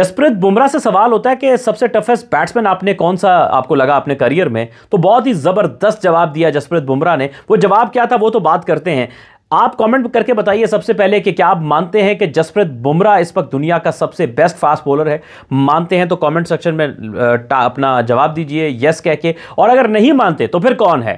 जसप्रीत बुमराह से सवाल होता है कि सबसे टफेस्ट बैट्समैन आपने कौन सा आपको लगा अपने करियर में तो बहुत ही ज़बरदस्त जवाब दिया जसप्रीत बुमराह ने वो जवाब क्या था वो तो बात करते हैं आप कमेंट करके बताइए सबसे पहले कि क्या आप मानते हैं कि जसप्रीत बुमराह इस वक्त दुनिया का सबसे बेस्ट फास्ट बॉलर है मानते हैं तो कमेंट सेक्शन में अपना जवाब दीजिए यस कह के और अगर नहीं मानते तो फिर कौन है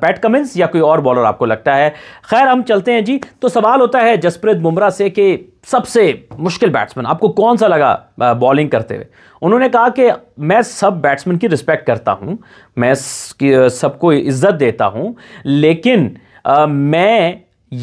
पैट कमिंस या कोई और बॉलर आपको लगता है खैर हम चलते हैं जी तो सवाल होता है जसप्रीत बुमराह से कि सबसे मुश्किल बैट्समैन आपको कौन सा लगा बॉलिंग करते हुए उन्होंने कहा कि मैं सब बैट्समैन की रिस्पेक्ट करता हूँ मैं सबको इज्जत देता हूँ लेकिन आ, मैं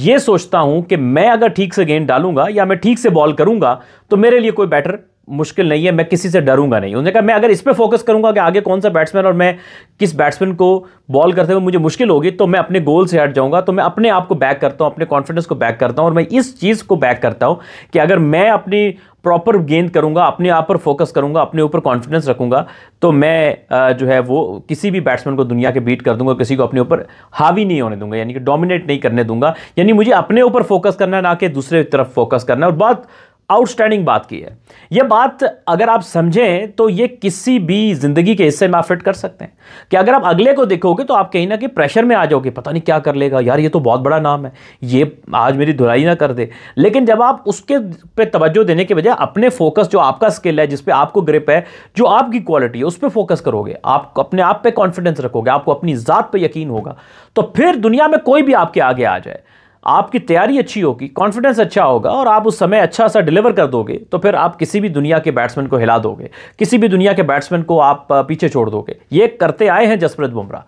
ये सोचता हूँ कि मैं अगर ठीक से गेंद डालूंगा या मैं ठीक से बॉल करूंगा तो मेरे लिए कोई बैटर मुश्किल नहीं है मैं किसी से डरूंगा नहीं उन्होंने कहा मैं अगर इस पर फोकस करूंगा कि आगे कौन सा बैट्समैन और मैं किस बैट्समैन को बॉल करते हुए मुझे मुश्किल होगी तो मैं अपने गोल से हट जाऊंगा तो मैं अपने आप को बैक करता हूं अपने कॉन्फिडेंस को बैक करता हूं और मैं इस चीज़ को बैक करता हूं कि अगर मैं अपनी प्रॉपर गेंद करूंगा अपने आप पर फोकस करूंगा अपने ऊपर कॉन्फिडेंस रखूंगा तो मैं जो है वो किसी भी बैट्समैन को दुनिया के बीट कर दूंगा किसी को अपने ऊपर हावी नहीं होने दूंगा यानी कि डोमिनेट नहीं करने दूंगा यानी मुझे अपने ऊपर फोकस करना ना कि दूसरे तरफ फोकस करना और बात आउटस्टैंडिंग बात की है यह बात अगर आप समझें तो ये किसी भी जिंदगी के हिस्से में फिट कर सकते हैं कि अगर आप अगले को देखोगे तो आप कहीं ना कहीं प्रेशर में आ जाओगे पता नहीं क्या कर लेगा यार ये तो बहुत बड़ा नाम है ये आज मेरी धुलाई ना कर दे लेकिन जब आप उसके पे तवज्जो देने के बजाय अपने फोकस जो आपका स्किल है जिसपे आपको ग्रिप है जो आपकी क्वालिटी है उस पर फोकस करोगे आप अपने आप पर कॉन्फिडेंस रखोगे आपको अपनी ज़ात पर यकीन होगा तो फिर दुनिया में कोई भी आपके आगे आ जाए आपकी तैयारी अच्छी होगी कॉन्फिडेंस अच्छा होगा और आप उस समय अच्छा सा डिलीवर कर दोगे तो फिर आप किसी भी दुनिया के बैट्समैन को हिला दोगे किसी भी दुनिया के बैट्समैन को आप पीछे छोड़ दोगे ये करते आए हैं जसप्रीत बुमराह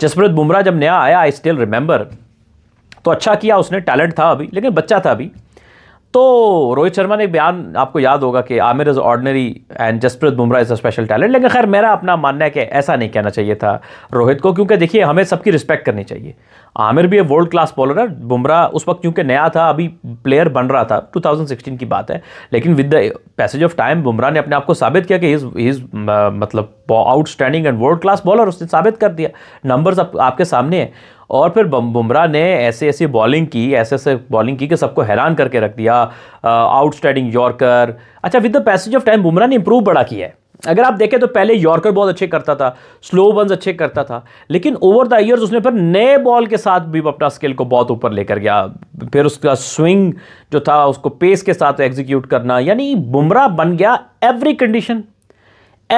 जसप्रीत बुमराह जब नया आया आई स्टिल रिमेंबर तो अच्छा किया उसने टैलेंट था अभी लेकिन बच्चा था अभी तो रोहित शर्मा ने एक बयान आपको याद होगा कि Aamir is ordinary and Jasprit Bumrah is a special talent लेकिन खैर मेरा अपना मानना है कि ऐसा नहीं कहना चाहिए था रोहित को क्योंकि देखिए हमें सबकी रिस्पेक्ट करनी चाहिए आमिर भी एक वर्ल्ड क्लास बॉलर है बुमराह उस वक्त क्योंकि नया था अभी प्लेयर बन रहा था टू की बात है लेकिन with the passage of time Bumrah ने अपने आप को साबित किया कि इज़ इज़ मतलब outstanding and world class bowler उसने साबित कर दिया नंबर्स आप, आपके सामने हैं और फिर बुमराह ने ऐसे ऐसी बॉलिंग की ऐसे ऐसे बॉलिंग की कि सबको हैरान करके रख दिया आउटस्टैंडिंग यॉर्कर अच्छा with the passage of time Bumrah ने इंप्रूव बड़ा किया है अगर आप देखें तो पहले यॉर्कर बहुत अच्छे करता था स्लो बंस अच्छे करता था लेकिन ओवर द ईयर्स उसने फिर नए बॉल के साथ भी अपना स्किल को बहुत ऊपर लेकर गया फिर उसका स्विंग जो था उसको पेस के साथ एग्जीक्यूट करना यानी बुमराह बन गया every condition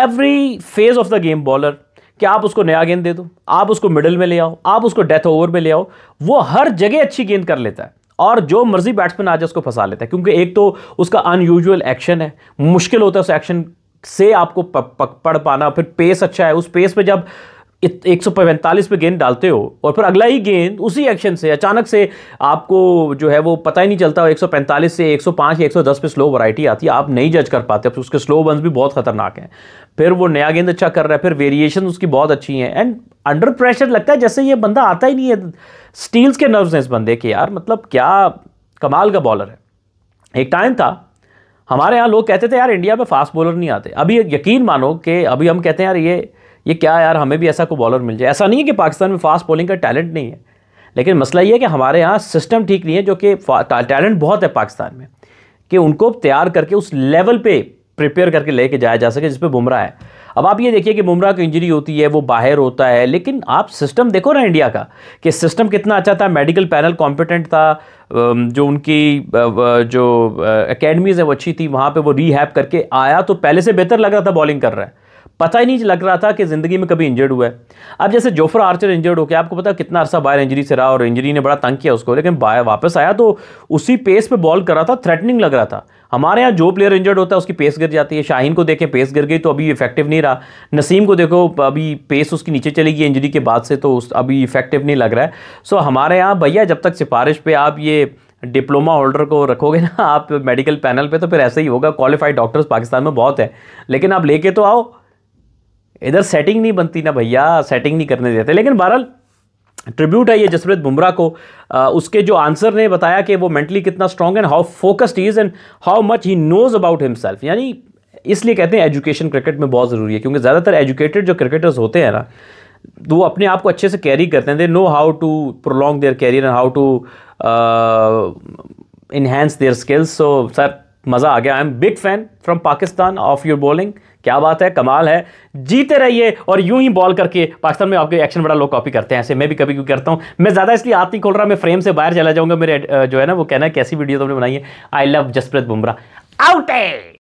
every phase of the game bowler कि आप उसको नया गेंद दे दो आप उसको मिडिल में ले आओ आप उसको डेथ ओवर में ले आओ वो हर जगह अच्छी गेंद कर लेता है और जो मर्जी बैट्समैन आ जाए उसको फंसा लेता है क्योंकि एक तो उसका अनयूजल एक्शन है मुश्किल होता है उस एक्शन से आपको पढ़ पाना फिर पेस अच्छा है उस पेस पे जब एक सौ पैंतालीस पर गेंद डालते हो और फिर अगला ही गेंद उसी एक्शन से अचानक से आपको जो है वो पता ही नहीं चलता एक सौ पैंतालीस से एक सौ पाँच या एक सौ दस पे स्लो वैरायटी आती है आप नहीं जज कर पाते उसके स्लो बंस भी बहुत खतरनाक हैं फिर वो नया गेंद अच्छा कर रहा है फिर वेरिएशन उसकी बहुत अच्छी हैं एंड अंडर प्रेशर लगता है जैसे ये बंदा आता ही नहीं है स्टील्स के नर्व्स हैं इस बंदे के यार मतलब क्या कमाल का बॉलर है एक टाइम था हमारे यहाँ लोग कहते थे यार इंडिया में फास्ट बॉलर नहीं आते अभी यकीन मानो कि अभी हम कहते हैं यार ये ये क्या यार हमें भी ऐसा कोई बॉलर मिल जाए ऐसा नहीं है कि पाकिस्तान में फास्ट बॉलिंग का टैलेंट नहीं है लेकिन मसला ये है कि हमारे यहाँ सिस्टम ठीक नहीं है जो कि टैलेंट बहुत है पाकिस्तान में कि उनको तैयार करके उस लेवल पे प्रिपेयर करके लेके जाया जा सके जिस पर बुमराह है अब आप ये देखिए कि बुमराह को इंजरी होती है वो बाहर होता है लेकिन आप सिस्टम देखो ना इंडिया का कि सिस्टम कितना अच्छा था मेडिकल पैनल कॉम्पिटेंट था जो उनकी जो एकेडमीज़ है वो अच्छी थी वहाँ पे वो रीहैप करके आया तो पहले से बेहतर लग रहा था बॉलिंग कर रहा है पता ही नहीं लग रहा था कि ज़िंदगी में कभी इंजर्ड हुआ है अब जैसे जोफर आर्चर इंजर्ड हो गया आपको पता कितना अरसा बाहर इंजरी से रहा और इंजरी ने बड़ा तंग किया उसको लेकिन बाहर वापस आया तो उसी पेस पे बॉल कर रहा था थ्रेटनिंग लग रहा था हमारे यहाँ जो प्लेयर इंजर्ड होता है उसकी पेस गिर जाती है शाहीन को देखें पेस गिर गई तो अभी इफेक्टिव नहीं रहा नसीम को देखो अभी पेस उसकी नीचे चली गई इंजरी के बाद से तो उस अभी इफेक्टिव नहीं लग रहा है सो हमारे यहाँ भैया जब तक सिफारिश पर आप ये डिप्लोमा होल्डर को रखोगे ना आप मेडिकल पैनल पे तो फिर ऐसे ही होगा क्वालिफाइड डॉक्टर्स पाकिस्तान में बहुत है लेकिन आप लेके तो आओ इधर सेटिंग नहीं बनती ना भैया सेटिंग नहीं करने देते लेकिन बहरहाल ट्रिब्यूट है ये जसप्रीत बुमराह को आ, उसके जो आंसर ने बताया कि वो मेंटली कितना strong and how focused is and how much he knows about himself यानी इसलिए कहते हैं एजुकेशन क्रिकेट में बहुत ज़रूरी है क्योंकि ज़्यादातर एजुकेटेड जो क्रिकेटर्स होते हैं ना तो वो अपने आप को अच्छे से कैरी करते हैं they know how to prolong their career and how to enhance their skills so sir मज़ा आ गया I am big fan from Pakistan of your bowling क्या बात है कमाल है जीते रहिए और यूं ही बॉल करके पाकिस्तान में आपके एक्शन बड़ा लोग कॉपी करते हैं ऐसे मैं भी कभी क्यों करता हूं मैं ज़्यादा इसलिए हाथ नहीं खोल रहा मैं फ्रेम से बाहर चला जाऊंगा मेरे जो है ना वो कहना है कैसी वीडियो तुमने बनाई है I love Jasprit Bumrah out है